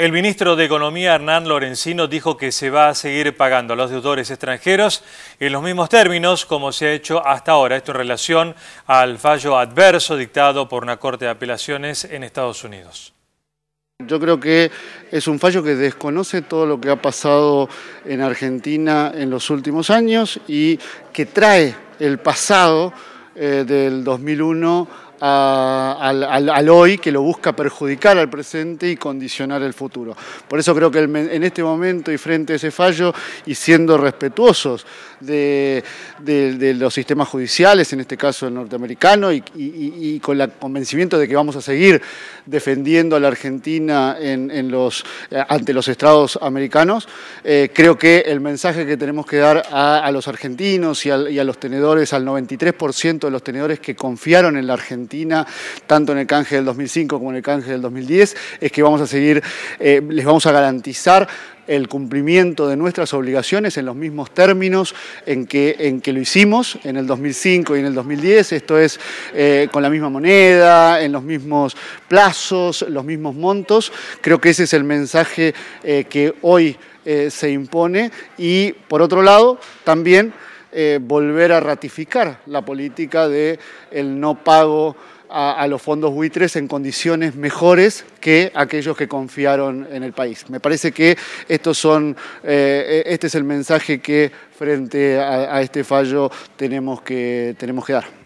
El ministro de Economía Hernán Lorenzino dijo que se va a seguir pagando a los deudores extranjeros en los mismos términos como se ha hecho hasta ahora, esto en relación al fallo adverso dictado por una Corte de Apelaciones en Estados Unidos. Yo creo que es un fallo que desconoce todo lo que ha pasado en Argentina en los últimos años y que trae el pasado eh, del 2001 al, hoy que lo busca perjudicar al presente y condicionar el futuro. Por eso creo que en este momento y frente a ese fallo y siendo respetuosos de, los sistemas judiciales, en este caso el norteamericano, y, con el convencimiento de que vamos a seguir defendiendo a la Argentina en, los, eh, ante los estrados americanos, eh, creo que el mensaje que tenemos que dar a, los argentinos y, y a los tenedores, al 93% de los tenedores que confiaron en la Argentina, tanto en el canje del 2005 como en el canje del 2010, es que vamos a seguir, eh, les vamos a garantizar el cumplimiento de nuestras obligaciones en los mismos términos en que, en que lo hicimos en el 2005 y en el 2010, esto es eh, con la misma moneda, en los mismos plazos, los mismos montos. Creo que ese es el mensaje eh, que hoy se impone y por otro lado también eh, volver a ratificar la política de el no pago a, los fondos buitres en condiciones mejores que aquellos que confiaron en el país. Me parece que estos son, eh, e, este es el mensaje que frente a, a este fallo tenemos que, tenemos que dar.